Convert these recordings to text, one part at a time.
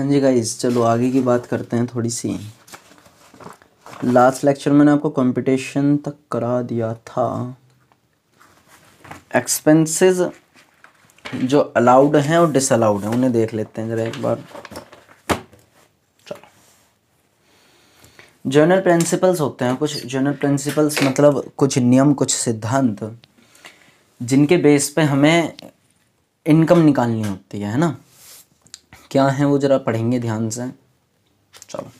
हाँ जी गाइस चलो आगे की बात करते हैं थोड़ी सी लास्ट लेक्चर मैंने आपको कंपटीशन तक करा दिया था एक्सपेंसेस जो अलाउड हैं और डिसअलाउड हैं उन्हें देख लेते हैं ज़रा एक बार जनरल प्रिंसिपल्स होते हैं कुछ जर्नल प्रिंसिपल्स मतलब कुछ नियम कुछ सिद्धांत जिनके बेस पे हमें इनकम निकालनी होती है ना क्या है वो ज़रा पढ़ेंगे ध्यान से चलो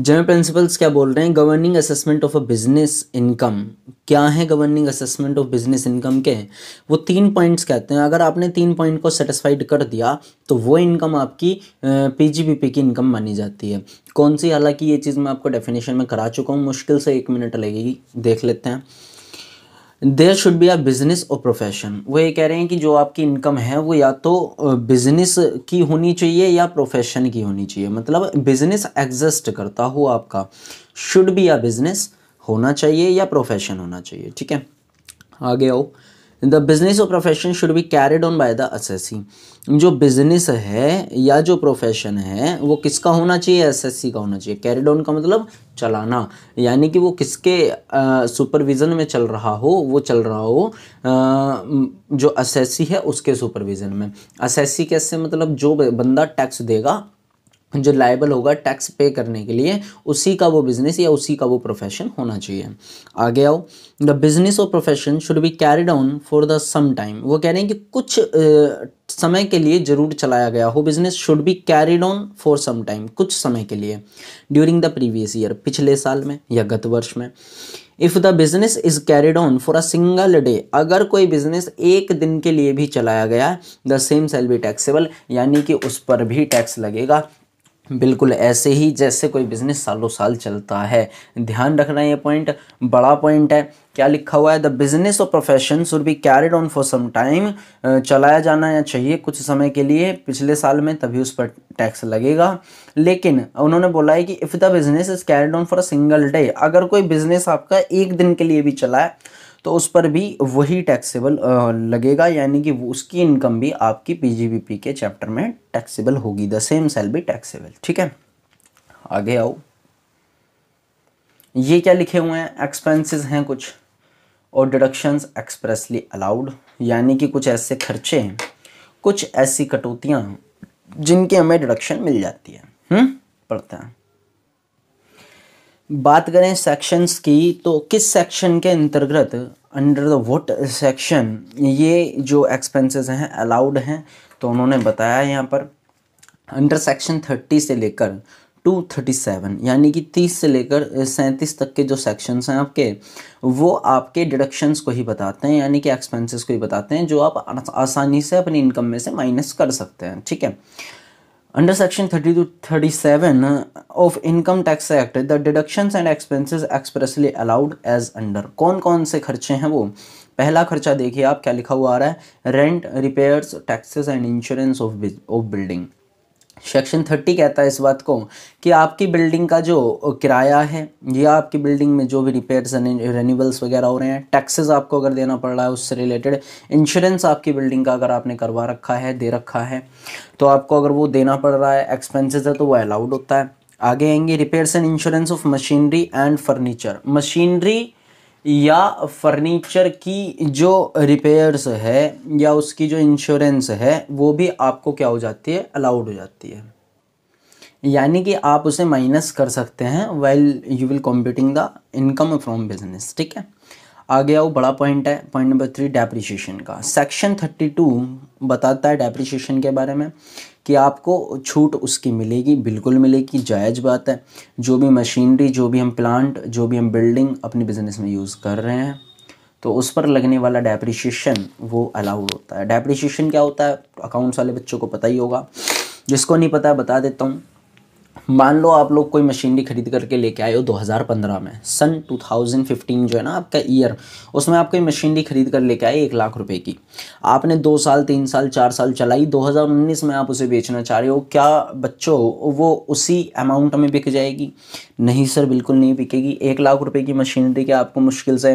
जनरल प्रिंसिपल्स क्या बोल रहे हैं governing assessment of a business income क्या है governing assessment of business income के वो तीन पॉइंट्स कहते हैं अगर आपने तीन पॉइंट को सेटिस्फाइड कर दिया तो वो इनकम आपकी पीजीबीपी की इनकम मानी जाती है कौन सी हालांकि ये चीज़ मैं आपको डेफिनेशन में करा चुका हूँ मुश्किल से एक मिनट लगेगी देख लेते हैं there should be a business और प्रोफेशन वो ये कह रहे हैं कि जो आपकी इनकम है वो या तो बिज़नेस की होनी चाहिए या प्रोफेशन की होनी चाहिए मतलब बिज़नेस एग्जिस्ट करता हो आपका शुड बी आ बिज़नेस होना चाहिए या प्रोफेशन होना चाहिए ठीक है आगे आओ द बिजनेस और profession should be carried on by the SSC जो बिजनेस है या जो प्रोफेशन है वो किसका होना चाहिए एसएससी का होना चाहिए कैरिड ऑन का मतलब चलाना यानी कि वो किसके सुपरविज़न में चल रहा हो वो चल रहा हो आ, जो एसएससी है उसके सुपरविज़न में एसएससी कैसे मतलब जो बंदा टैक्स देगा जो लाइबल होगा टैक्स पे करने के लिए उसी का वो बिजनेस या उसी का वो प्रोफेशन होना चाहिए आगे आओ द बिजनेस और profession should be carried on for the some time वो कह रहे हैं कि कुछ uh, समय के लिए जरूर चलाया गया हो business should be carried on for some time कुछ समय के लिए ड्यूरिंग द प्रीवियस ईयर पिछले साल में या गत वर्ष में if the business is carried on for a single day अगर कोई बिजनेस एक दिन के लिए भी चलाया गया the same shall be taxable यानी कि उस पर भी टैक्स लगेगा बिल्कुल ऐसे ही जैसे कोई बिजनेस सालों साल चलता है ध्यान रखना ये पॉइंट बड़ा पॉइंट है क्या लिखा हुआ है द बिजनेस और profession should be carried on for some time चलाया जाना या चाहिए कुछ समय के लिए पिछले साल में तभी उस पर टैक्स लगेगा लेकिन उन्होंने बोला है कि if the business is carried on for a single day अगर कोई बिजनेस आपका एक दिन के लिए भी चला है तो उस पर भी वही टैक्सेबल लगेगा यानी कि उसकी इनकम भी आपकी पीजीबीपी के चैप्टर में टैक्सेबल होगी द सेम सेल भी टैक्सेबल ठीक है आगे आओ ये क्या लिखे हुए हैं एक्सपेंसेस हैं कुछ और डिडक्शंस एक्सप्रेसली अलाउड यानी कि कुछ ऐसे खर्चे हैं कुछ ऐसी कटौतियाँ जिनके हमें डिडक्शन मिल जाती है हुँ? हम्म? पढ़ते हैं बात करें सेक्शंस की तो किस सेक्शन के अंतर्गत अंडर द वोट सेक्शन ये जो एक्सपेंसेस हैं अलाउड हैं तो उन्होंने बताया यहाँ पर अंडर सेक्शन थर्टी से लेकर टू थर्टी सेवन यानी कि तीस से लेकर सैंतीस तक के जो सेक्शंस हैं आपके वो आपके डिडक्शंस को ही बताते हैं यानी कि एक्सपेंसेस को ही बताते हैं जो आप आसानी से अपनी इनकम में से माइनस कर सकते हैं ठीक है Under section 30 to 37 of Income Tax Act, the deductions and expenses expressly allowed as under. कौन कौन से खर्चे हैं वो पहला खर्चा देखिए आप क्या लिखा हुआ आ रहा है rent repairs taxes and insurance of of building section thirty कहता है इस बात को कि आपकी बिल्डिंग का जो किराया है या आपकी बिल्डिंग में जो भी रिपेयर्स रेन्यूबल्स वगैरह हो रहे हैं टैक्सेस आपको अगर देना पड़ रहा है उससे रिलेटेड इंश्योरेंस आपकी बिल्डिंग का अगर आपने करवा रखा है दे रखा है तो आपको अगर वो देना पड़ रहा है एक्सपेंसेस है तो वो अलाउड होता है आगे आएंगे repairs and insurance of machinery and furniture machinery या फर्नीचर की जो रिपेयर्स है या उसकी जो इंश्योरेंस है वो भी आपको क्या हो जाती है अलाउड हो जाती है यानी कि आप उसे माइनस कर सकते हैं well you will computing the income from business ठीक है आगे आओ बड़ा पॉइंट है पॉइंट नंबर थ्री डेप्रिशिएशन का सेक्शन थर्टी टू बताता है डेप्रिसिएशन के बारे में कि आपको छूट उसकी मिलेगी बिल्कुल मिलेगी जायज़ बात है जो भी मशीनरी जो भी हम प्लांट जो भी हम बिल्डिंग अपने बिज़नेस में यूज़ कर रहे हैं तो उस पर लगने वाला डेप्रिशिएशन वो अलाउड होता है डेप्रिशिएशन क्या होता है अकाउंट्स वाले बच्चों को पता ही होगा जिसको नहीं पता बता देता हूँ मान लो आप लोग कोई मशीनरी खरीद करके लेके आए हो 2015 में सन 2015 जो है ना आपका ईयर उसमें आप कोई मशीनरी खरीद कर लेके आए एक लाख रुपए की आपने दो साल तीन साल चार साल चलाई 2019 में आप उसे बेचना चाह रहे हो क्या बच्चों वो उसी अमाउंट में बिक जाएगी नहीं सर बिल्कुल नहीं बिकेगी एक लाख रुपये की मशीनरी के आपको मुश्किल से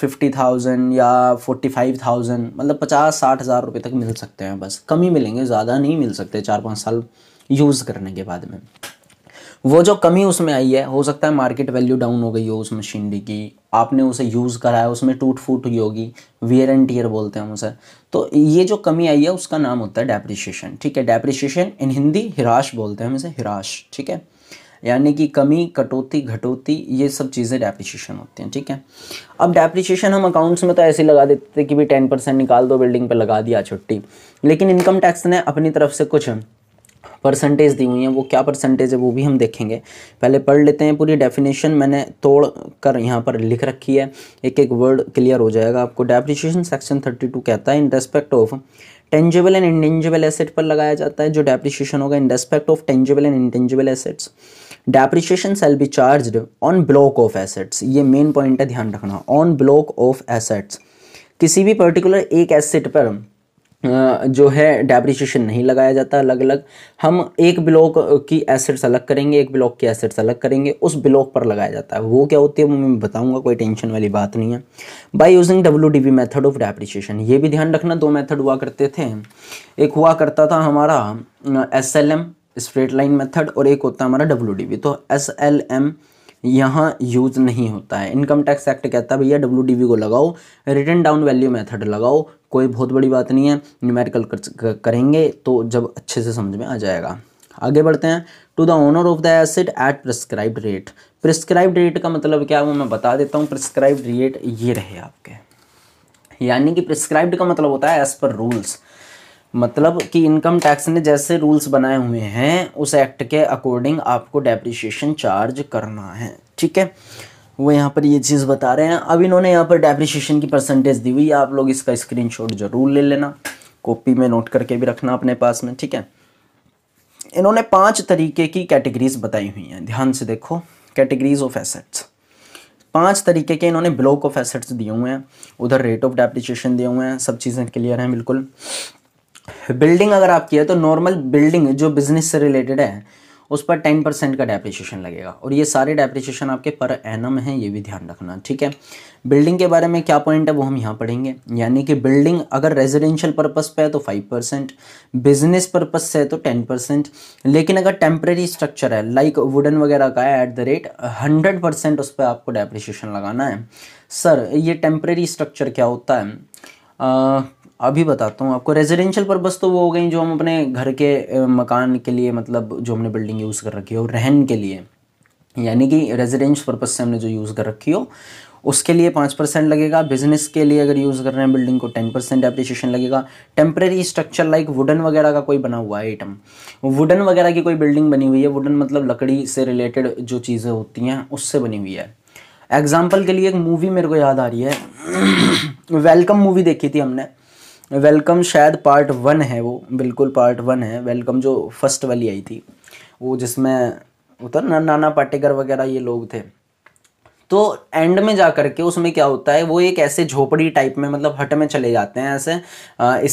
फिफ्टी थाउजेंड या फोर्टी फाइव थाउजेंड मतलब पचास साठ हज़ार रुपये तक मिल सकते हैं बस कम ही मिलेंगे ज़्यादा नहीं मिल सकते चार पाँच साल यूज़ करने के बाद में वो जो कमी उसमें आई है हो सकता है मार्केट वैल्यू डाउन हो गई हो उस मशीनरी की आपने उसे यूज़ करा है उसमें टूट फूट हुई होगी वियर एंड टीयर बोलते हैं हम उसे तो ये जो कमी आई है उसका नाम होता है डेप्रिशिएशन ठीक है डेप्रिशिएशन इन हिंदी हिराश बोलते हैं हम इसे हिराश ठीक है यानी कि कमी कटौती घटौती ये सब चीज़ें डेप्रिशिएशन होती हैं ठीक है अब डेप्रिशिएशन हम अकाउंट्स में तो ऐसे लगा देते थे कि भाई टेन परसेंट निकाल दो बिल्डिंग पर लगा दिया छुट्टी लेकिन इनकम टैक्स ने अपनी तरफ से कुछ परसेंटेज दी हुई हैं वो क्या परसेंटेज है वो भी हम देखेंगे पहले पढ़ लेते हैं पूरी डेफिनेशन मैंने तोड़ कर यहाँ पर लिख रखी है एक एक वर्ड क्लियर हो जाएगा आपको डेप्रिशिएशन सेक्शन थर्टी टू कहता है in respect of tangible and intangible asset पर लगाया जाता है जो डेप्रिशिएशन होगा in respect of tangible and intangible assets depreciation shall be charge on block of assets ये मेन पॉइंट है ध्यान रखना ऑन ब्लॉक ऑफ एसेट्स किसी भी पर्टिकुलर एक एसेट पर जो है डेप्रिशिएशन नहीं लगाया जाता अलग अलग हम एक ब्लॉक की एसेट्स अलग करेंगे एक ब्लॉक की एसेट्स अलग करेंगे उस ब्लॉक पर लगाया जाता है वो क्या होती है वो मैं बताऊंगा कोई टेंशन वाली बात नहीं है by using W D method of depreciation ये भी ध्यान रखना दो मेथड हुआ करते थे एक हुआ करता था हमारा S L M straight line method और एक होता है हमारा डब्ल्यू डी तो एस एल एम यहाँ यूज़ नहीं होता है इनकम टैक्स एक्ट कहता है भैया डब्ल्यू को लगाओ रिटर्न डाउन वैल्यू मेथड लगाओ कोई बहुत बड़ी बात नहीं है न्यूमेरिकल करेंगे तो जब अच्छे से समझ में आ जाएगा आगे बढ़ते हैं to the owner of the asset at prescribe rate prescribed rate का मतलब क्या है वो मैं बता देता हूँ प्रिस्क्राइब्ड रेट ये रहे आपके यानी कि प्रिस्क्राइब्ड का मतलब होता है एज पर रूल्स मतलब कि इनकम टैक्स ने जैसे रूल्स बनाए हुए हैं उस एक्ट के अकॉर्डिंग आपको डेप्रिशिएशन चार्ज करना है ठीक है वो यहाँ पर ये चीज़ बता रहे हैं अब इन्होंने यहाँ पर डेप्रिशिएशन की परसेंटेज दी हुई है आप लोग इसका स्क्रीनशॉट जरूर ले लेना कॉपी में नोट करके भी रखना अपने पास में ठीक है इन्होंने पांच तरीके की कैटेगरीज बताई हुई हैं ध्यान से देखो कैटेगरीज ऑफ एसेट्स पांच तरीके के इन्होंने ब्लॉक ऑफ एसेट्स दिए हुए हैं उधर रेट ऑफ डेप्रिशिएशन दिए हुए हैं सब चीज़ें क्लियर हैं बिल्कुल बिल्डिंग अगर आपकी है तो नॉर्मल बिल्डिंग जो बिजनेस से रिलेटेड है उस पर टेन परसेंट का डेप्रिशिएशन लगेगा और ये सारे डेप्रिशिएशन आपके पर एनम हैं ये भी ध्यान रखना ठीक है बिल्डिंग के बारे में क्या पॉइंट है वो हम यहाँ पढ़ेंगे यानी कि बिल्डिंग अगर रेजिडेंशियल पर्पस पे है तो फाइव परसेंट बिजनेस पर्पस से है तो टेन परसेंट लेकिन अगर टेम्प्रेरी स्ट्रक्चर है लाइक वुडन वगैरह का है at the rate hundred percent उस पर आपको डेप्रिशिएशन लगाना है सर ये टेम्प्रेरी स्ट्रक्चर क्या होता है अभी बताता हूँ आपको रेजिडेंशियल पर्पस तो वो हो गई जो हम अपने घर के मकान के लिए मतलब जो हमने बिल्डिंग यूज़ कर रखी हो रहन के लिए यानी कि रेजिडेंशियल पर्पस से हमने जो यूज़ कर रखी हो उसके लिए पाँच परसेंट लगेगा बिजनेस के लिए अगर यूज़ कर रहे हैं बिल्डिंग को टेन परसेंट एप्रिशिएशन लगेगा टेम्प्रेरी स्ट्रक्चर लाइक वुडन वगैरह का कोई बना हुआ है आइटम वुडन वगैरह की कोई बिल्डिंग बनी हुई है वुडन मतलब लकड़ी से रिलेटेड जो चीज़ें होती हैं उससे बनी हुई है एग्जाम्पल के लिए एक मूवी मेरे को याद आ रही है वेलकम मूवी देखी थी हमने वेलकम शायद पार्ट वन है वो बिल्कुल पार्ट वन है वेलकम जो फर्स्ट वाली आई थी वो जिसमें उतर तो ना नाना पाटेकर वगैरह ये लोग थे तो एंड में जा करके उसमें क्या होता है वो एक ऐसे झोपड़ी टाइप में मतलब हट में चले जाते हैं ऐसे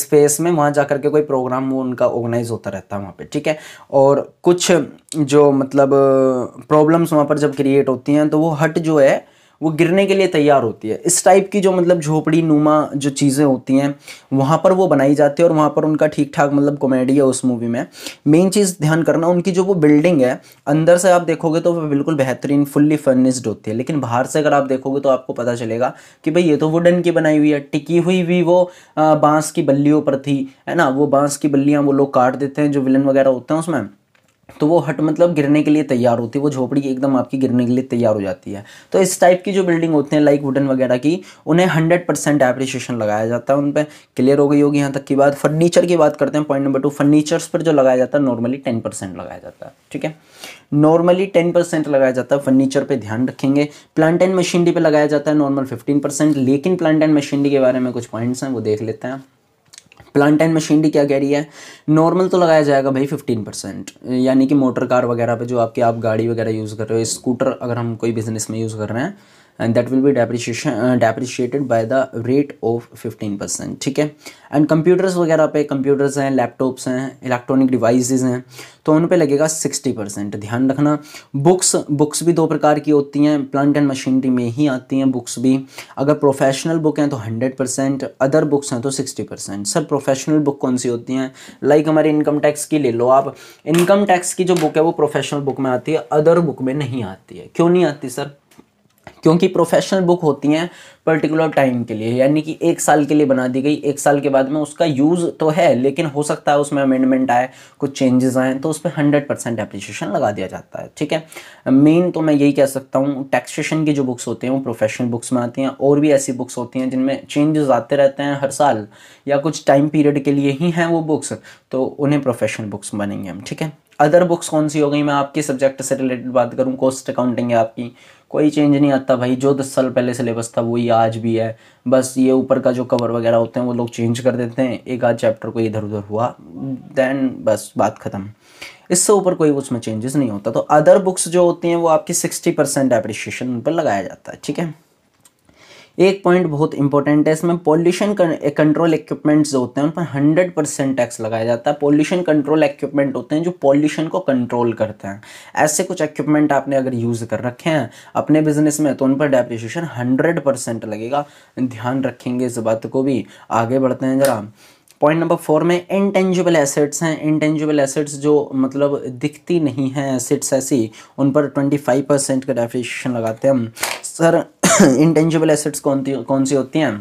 स्पेस में वहाँ जा करके कोई प्रोग्राम वो उनका ऑर्गेनाइज होता रहता है वहाँ पे ठीक है और कुछ जो मतलब प्रॉब्लम्स वहाँ पर जब क्रिएट होती हैं तो वो हट जो है वो गिरने के लिए तैयार होती है इस टाइप की जो मतलब झोपड़ी नुमा जो चीज़ें होती हैं वहाँ पर वो बनाई जाती है और वहाँ पर उनका ठीक ठाक मतलब कॉमेडी है उस मूवी में मेन चीज़ ध्यान करना उनकी जो वो बिल्डिंग है अंदर से आप देखोगे तो वो बिल्कुल बेहतरीन फुल्ली फर्निश्ड होती है लेकिन बाहर से अगर आप देखोगे तो आपको पता चलेगा कि भाई ये तो वुडन की बनाई हुई है टिकी हुई भी वो बाँस की बल्लियों पर थी है ना वो बाँस की बल्लियाँ वो लोग काट देते हैं जो विलन वगैरह होते हैं उसमें तो वो हट मतलब गिरने के लिए तैयार होती है वो झोपड़ी एकदम आपकी गिरने के लिए तैयार हो जाती है तो इस टाइप की जो बिल्डिंग होती हैं लाइक वुडन वगैरह की उन्हें हंड्रेड परसेंट एप्रिशिएशन लगाया जाता है उन पर क्लियर हो गई होगी यहाँ तक की बात फर्नीचर की बात करते हैं पॉइंट नंबर टू फर्नीचर्स पर जो लगाया जाता है नॉर्मली टेन परसेंट लगाया जाता है ठीक है नॉर्मली टेन परसेंट लगाया जाता है फर्नीचर पर ध्यान रखेंगे प्लांट एंड मशीनरी पर लगाया जाता है नॉर्मल फिफ्टीन परसेंट लेकिन प्लांट एंड मशीनरी के बारे में कुछ पॉइंट्स हैं वो देख लेते हैं प्लांट एंड मशीनरी क्या कह रही है नॉर्मल तो लगाया जाएगा भाई फिफ्टीन परसेंट यानी कि मोटर कार वगैरह पे जो आपके आप गाड़ी वगैरह यूज़ कर रहे हो स्कूटर अगर हम कोई बिजनेस में यूज़ कर रहे हैं and that will be depreciation uh, depreciated by the rate of 15% ठीक है एंड कंप्यूटर्स वगैरह पे कंप्यूटर्स हैं laptops हैं इलेक्ट्रॉनिक devices हैं तो उन पे लगेगा 60% ध्यान रखना बुक्स बुक्स भी दो प्रकार की होती हैं plant and मशीनरी में ही आती हैं बुक्स भी अगर प्रोफेशनल बुक हैं तो 100% अदर बुक्स हैं तो 60% सर प्रोफेशनल बुक कौन सी होती हैं लाइक like हमारे इनकम टैक्स की ले लो आप इनकम टैक्स की जो बुक है वो प्रोफेशनल बुक में आती है अदर बुक में नहीं आती है क्यों नहीं आती सर क्योंकि प्रोफेशनल बुक होती हैं पर्टिकुलर टाइम के लिए यानी कि एक साल के लिए बना दी गई एक साल के बाद में उसका यूज़ तो है लेकिन हो सकता है उसमें अमेंडमेंट आए कुछ चेंजेस आए तो उस पर हंड्रेड परसेंट अप्रिशिएशन लगा दिया जाता है ठीक है मेन तो मैं यही कह सकता हूँ टैक्सेशन की जो बुक्स होती हैं वो प्रोफेशनल बुक्स में आती हैं और भी ऐसी बुक्स होती हैं जिनमें चेंजेस आते रहते हैं हर साल या कुछ टाइम पीरियड के लिए ही हैं वो बुक्स तो उन्हें प्रोफेशनल बुक्स बनेंगे हम ठीक है अदर बुक्स कौन सी हो गई मैं आपके सब्जेक्ट से रिलेटेड बात करूँ कॉस्ट अकाउंटिंग है आपकी कोई चेंज नहीं आता भाई जो दस साल पहले सिलेबस था वही आज भी है बस ये ऊपर का जो कवर वगैरह होते हैं वो लोग चेंज कर देते हैं एक आध चैप्टर को इधर उधर हुआ देन बस बात ख़त्म इससे ऊपर कोई उसमें चेंजेस नहीं होता तो अदर बुक्स जो होती हैं वो आपकी सिक्सटी परसेंट अप्रिशिएशन उन पर लगाया जाता है ठीक है एक पॉइंट बहुत इंपॉर्टेंट है इसमें पॉल्यूशन कंट्रोल इक्विपमेंट्स जो होते हैं उन पर हंड्रेड परसेंट टैक्स लगाया जाता है पॉल्यूशन कंट्रोल इक्विपमेंट होते हैं जो पॉल्यूशन को कंट्रोल करते हैं ऐसे कुछ इक्विपमेंट आपने अगर यूज़ कर रखे हैं अपने बिजनेस में तो उन पर डेप्रिशिएशन हंड्रेड परसेंट लगेगा ध्यान रखेंगे इस बात को भी आगे बढ़ते हैं ज़रा पॉइंट नंबर फोर में इंटेंजिबल एसेट्स हैं इंटेंजिबल एसेट्स जो मतलब दिखती नहीं हैं एसेट्स ऐसी उन पर ट्वेंटी फाइव परसेंट का डेफिशन लगाते हैं हम सर इंटेंजिबल एसेट्स कौन कौन सी होती हैं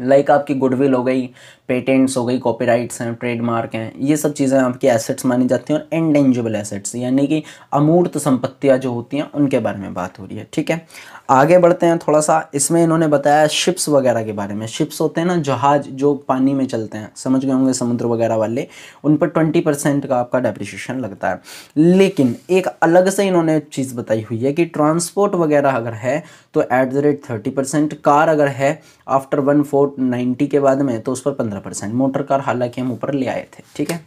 लाइक like आपकी गुडविल हो गई पेटेंट्स हो गई कॉपीराइट्स हैं ट्रेडमार्क हैं ये सब चीज़ें आपकी एसेट्स मानी जाती हैं और एंडेंजेबल एसेट्स यानी कि अमूर्त संपत्तियाँ जो होती हैं उनके बारे में बात हो रही है ठीक है आगे बढ़ते हैं थोड़ा सा इसमें इन्होंने बताया शिप्स वगैरह के बारे में शिप्स होते हैं ना जहाज जो पानी में चलते हैं समझ गए होंगे समुद्र वगैरह वाले उन पर ट्वेंटी परसेंट का आपका डेप्रिशिएशन लगता है लेकिन एक अलग से इन्होंने चीज़ बताई हुई है कि ट्रांसपोर्ट वगैरह अगर है तो at the rate thirty percent car अगर है आफ्टर वन फोर सपोर्ट 90 के बाद में तो उस पर 15 परसेंट मोटर कार हालांकि हम ऊपर ले आए थे ठीक है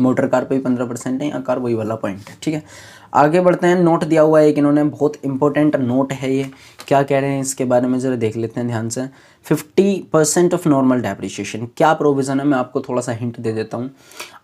मोटर कार पे भी पंद्रह परसेंट या कार वही वाला पॉइंट है ठीक है आगे बढ़ते हैं नोट दिया हुआ है एक इन्होंने बहुत इंपॉर्टेंट नोट है ये क्या कह रहे हैं इसके बारे में ज़रा देख लेते हैं ध्यान से 50 परसेंट ऑफ नॉर्मल डेप्रिशिएशन क्या प्रोविज़न है मैं आपको थोड़ा सा हिंट दे देता हूँ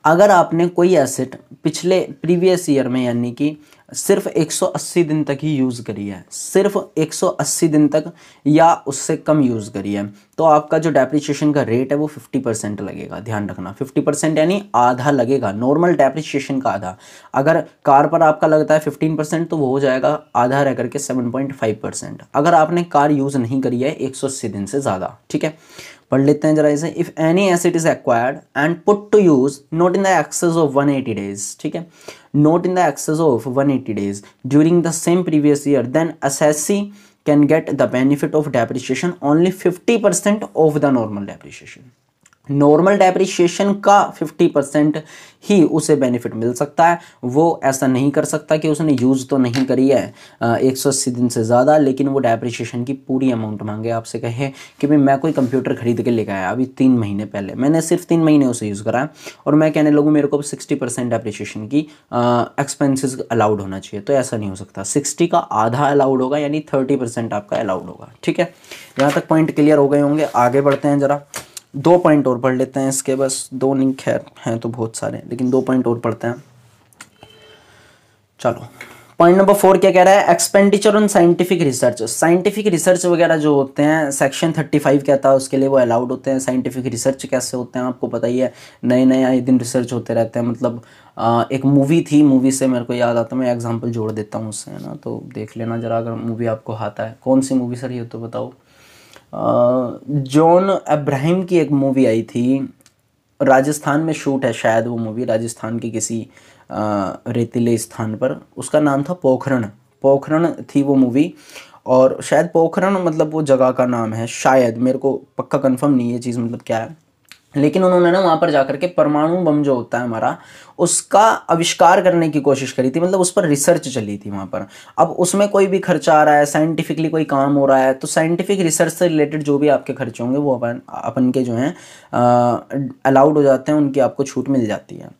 अगर आपने कोई एसेट पिछले प्रीवियस ईयर में यानी कि सिर्फ 180 दिन तक ही यूज़ करी है सिर्फ 180 दिन तक या उससे कम यूज़ करी है तो आपका जो डेप्रिशिएशन का रेट है वो 50 परसेंट लगेगा ध्यान रखना 50 परसेंट यानी आधा लगेगा नॉर्मल डेप्रिशिएशन का आधा अगर कार पर आपका लगता है फिफ्टीन परसेंट तो वो हो जाएगा आधा रह करके सेवन पॉइंट फाइव परसेंट अगर आपने कार यूज़ नहीं करी है एक सौ अस्सी दिन से ज़्यादा ठीक है पढ़ लेते हैं जरा इसे if any asset is acquired and put to use not in the excess of one eighty days ठीक है not in the excess of one eighty days during the same previous year then assessee can get the benefit of depreciation only fifty percent of the normal depreciation normal depreciation का 50 percent ही उसे benefit मिल सकता है वो ऐसा नहीं कर सकता कि उसने यूज़ तो नहीं करी है एक सौ अस्सी दिन से ज़्यादा लेकिन वो डेप्रिशिएशन की पूरी अमाउंट मांगे आपसे कहे कि भाई मैं कोई कंप्यूटर खरीद के लेके आया अभी तीन महीने पहले मैंने सिर्फ तीन महीने उसे यूज़ करा और मैं कहने लगूँ मेरे को सिक्सटी परसेंट डेप्रिशिएशन की एक्सपेंसिस अलाउड होना चाहिए तो ऐसा नहीं हो सकता सिक्सटी का आधा अलाउड होगा यानी थर्टी परसेंट आपका अलाउड होगा ठीक है यहाँ तक पॉइंट क्लियर हो गए होंगे आगे बढ़ते हैं ज़रा दो पॉइंट और पढ़ लेते हैं इसके बस दो लिंक खैर हैं तो बहुत सारे लेकिन दो पॉइंट और पढ़ते हैं चलो पॉइंट नंबर फोर क्या कह रहा है expenditure on scientific research scientific research वगैरह जो होते हैं सेक्शन थर्टी फाइव कहता है उसके लिए वो अलाउड होते हैं साइंटिफिक रिसर्च कैसे होते हैं आपको पता ही है नए नए आए दिन रिसर्च होते रहते हैं मतलब आ, एक मूवी थी मूवी से मेरे को याद आता मैं एग्जाम्पल जोड़ देता हूँ उससे है ना तो देख लेना जरा अगर मूवी आपको आता है कौन सी मूवी सर ये तो बताओ जॉन अब्राहिम की एक मूवी आई थी राजस्थान में शूट है शायद वो मूवी राजस्थान के किसी रेतीले स्थान पर उसका नाम था पोखरण पोखरण थी वो मूवी और शायद पोखरण मतलब वो जगह का नाम है शायद मेरे को पक्का कंफर्म नहीं है चीज़ मतलब क्या है लेकिन उन्होंने ना वहाँ पर जाकर के परमाणु बम जो होता है हमारा उसका आविष्कार करने की कोशिश करी थी मतलब उस पर रिसर्च चली थी वहाँ पर अब उसमें कोई भी खर्चा आ रहा है साइंटिफिकली कोई काम हो रहा है तो साइंटिफिक रिसर्च से रिलेटेड जो भी आपके खर्चे होंगे वो अपन अपन के जो हैं अलाउड हो जाते हैं उनकी आपको छूट मिल जाती है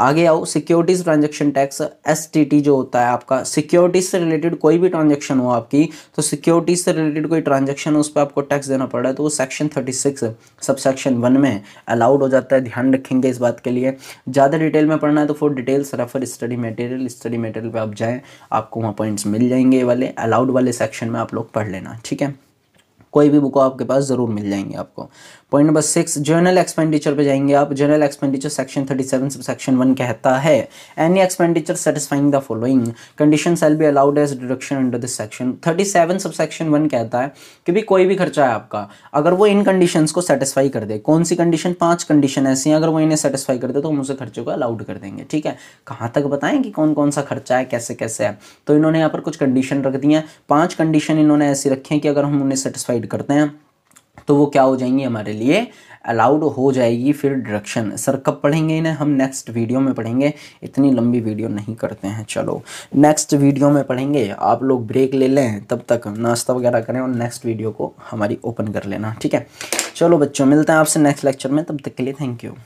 आगे आओ सिक्योरिटीज ट्रांजेक्शन टैक्स एस जो होता है आपका सिक्योरिटीज से रिलेटेड कोई भी ट्रांजेक्शन हो आपकी तो सिक्योरिटीज से रिलेटेड कोई ट्रांजेक्शन उस पर आपको टैक्स देना पड़ रहा है तो वो section thirty six sub section one में अलाउड हो जाता है ध्यान रखेंगे इस बात के लिए ज़्यादा डिटेल में पढ़ना है तो for details refer study material study material पर आप जाएँ आपको वहाँ पॉइंट्स मिल जाएंगे वाले अलाउड वाले सेक्शन में आप लोग पढ़ लेना ठीक है कोई भी बुक आपके पास ज़रूर मिल जाएंगे आपको point number six general expenditure पे जाएंगे आप general expenditure section thirty seven sub section one कहता है any expenditure satisfying the following condition shall be allowed as deduction under this section thirty seven sub section one कहता है कि भी कोई भी खर्चा है आपका अगर वो इन कंडीशन को सेटिस्फाई कर दे कौन सी कंडीशन पांच कंडीशन ऐसी हैं अगर वो इन्हें सेटिस्फाई कर दे तो हम उसे खर्चे को अलाउड कर देंगे ठीक है कहाँ तक बताएं कि कौन कौन सा खर्चा है कैसे कैसे है तो इन्होंने यहाँ पर कुछ कंडीशन रख दी है पाँच कंडीशन इन्होंने ऐसी रखी है कि अगर हम उन्हें सेटिस्फाई डिसाइड करते हैं तो वो क्या हो जाएंगी हमारे लिए अलाउड हो जाएगी फिर डायरेक्शन सर कब पढ़ेंगे इन्हें हम नेक्स्ट वीडियो में पढ़ेंगे इतनी लंबी वीडियो नहीं करते हैं चलो नेक्स्ट वीडियो में पढ़ेंगे आप लोग ब्रेक ले लें तब तक नाश्ता वगैरह करें और नेक्स्ट वीडियो को हमारी ओपन कर लेना ठीक है चलो बच्चों मिलते हैं आपसे नेक्स्ट लेक्चर में तब तक के लिए थैंक यू